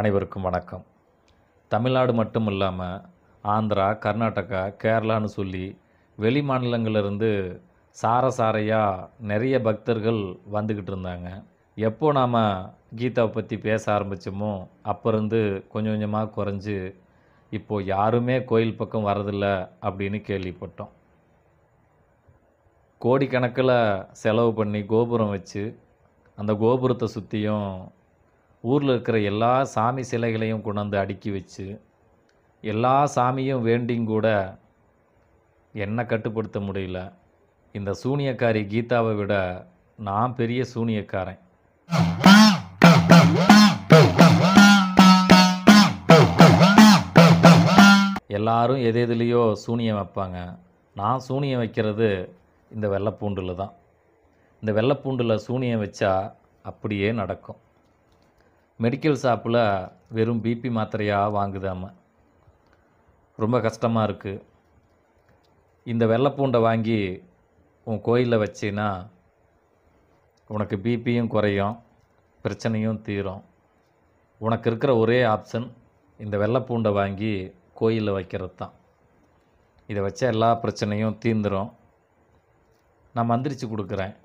அனைவருக்கும் வணக்கம் தமிழ்நாடு மட்டும் இல்லாமல் ஆந்திரா கர்நாடகா கேரளான்னு சொல்லி வெளி மாநிலங்கள்லேருந்து சார சாரையாக நிறைய பக்தர்கள் வந்துக்கிட்டு இருந்தாங்க எப்போ நாம் கீதாவை பற்றி பேச ஆரம்பித்தோமோ அப்போருந்து கொஞ்சம் கொஞ்சமாக குறைஞ்சி இப்போது யாருமே கோயில் பக்கம் வரதில்ல அப்படின்னு கேள்விப்பட்டோம் கோடிக்கணக்கில் செலவு பண்ணி கோபுரம் வச்சு அந்த கோபுரத்தை சுற்றியும் ஊரில் இருக்கிற எல்லா சாமி சிலைகளையும் கொண்டாந்து அடுக்கி வச்சு எல்லா சாமியும் வேண்டியும் கூட என்னை கட்டுப்படுத்த முடியல இந்த சூனியக்காரி கீதாவை விட நான் பெரிய சூனியக்காரன் எல்லாரும் எது எதுலேயோ சூனியம் வைப்பாங்க நான் சூனியம் வைக்கிறது இந்த வெள்ளைப்பூண்டில் தான் இந்த வெள்ளைப்பூண்டில் சூனியம் வச்சா அப்படியே நடக்கும் மெடிக்கல் ஷாப்பில் வெறும் பிபி மாத்திரையாக வாங்குதாம ரொம்ப கஷ்டமாக இருக்குது இந்த வெள்ளைப்பூண்டை வாங்கி உன் கோயிலில் வச்சின்னா உனக்கு பிபியும் குறையும் பிரச்சனையும் தீரும் உனக்கு இருக்கிற ஒரே ஆப்ஷன் இந்த வெள்ளைப்பூண்டை வாங்கி கோயிலில் வைக்கிறது தான் இதை வச்சால் எல்லா பிரச்சனையும் தீந்துடும் நான் மந்திரிச்சு கொடுக்குறேன்